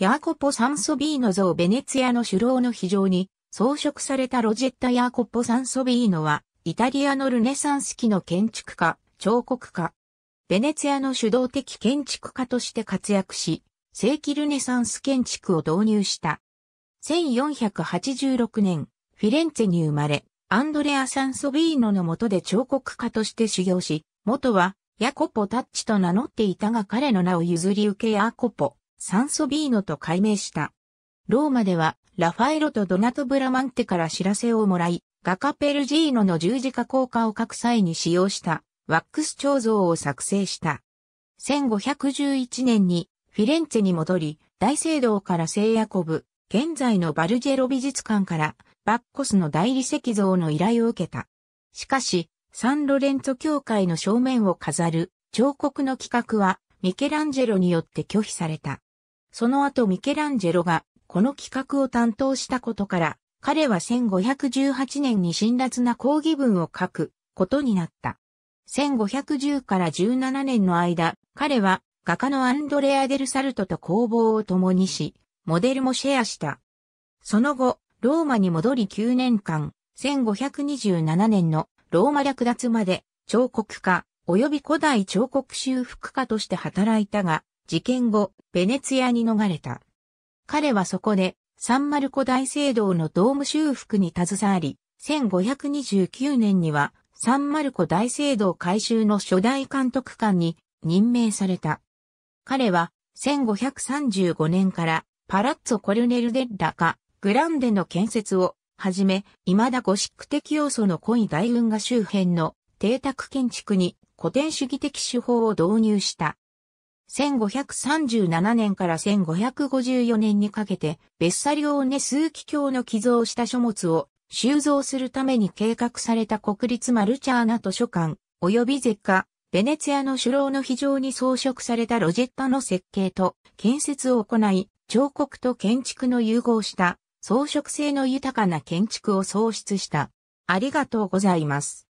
ヤーコポ・サンソビーノ像ベネツィアの首脳の非常に装飾されたロジェッタ・ヤーコポ・サンソビーノは、イタリアのルネサンス期の建築家、彫刻家。ベネツィアの主導的建築家として活躍し、正規ルネサンス建築を導入した。1486年、フィレンツェに生まれ、アンドレア・サンソビーノの下で彫刻家として修行し、元はヤコポ・タッチと名乗っていたが彼の名を譲り受けヤーコポ、サンソビーノと改名した。ローマでは、ラファエロとドナト・ブラマンテから知らせをもらい、ガカペルジーノの十字架効果を書く際に使用したワックス彫像を作成した。1511年にフィレンツェに戻り、大聖堂から聖ヤコブ、現在のバルジェロ美術館からバッコスの大理石像の依頼を受けた。しかし、サンロレンツォ教会の正面を飾る彫刻の企画はミケランジェロによって拒否された。その後ミケランジェロがこの企画を担当したことから、彼は1518年に辛辣な抗議文を書くことになった。1510から17年の間、彼は画家のアンドレア・デル・サルトと工房を共にし、モデルもシェアした。その後、ローマに戻り9年間、1527年のローマ略奪まで彫刻家及び古代彫刻修復家として働いたが、事件後、ベネツィアに逃れた。彼はそこで、サンマルコ大聖堂のドーム修復に携わり、1529年には、サンマルコ大聖堂改修の初代監督官に任命された。彼は、1535年からパラッツォ・コルネル・デッラかグランデの建設をはじめ、未だゴシック的要素の濃い大運河周辺の邸宅建築に古典主義的手法を導入した。1537年から1554年にかけて、ベッサリオーネ枢機卿の寄贈した書物を収蔵するために計画された国立マルチャーナ図書館、及び絶下、ベネツィアの首脳の非常に装飾されたロジェッタの設計と建設を行い、彫刻と建築の融合した装飾性の豊かな建築を創出した。ありがとうございます。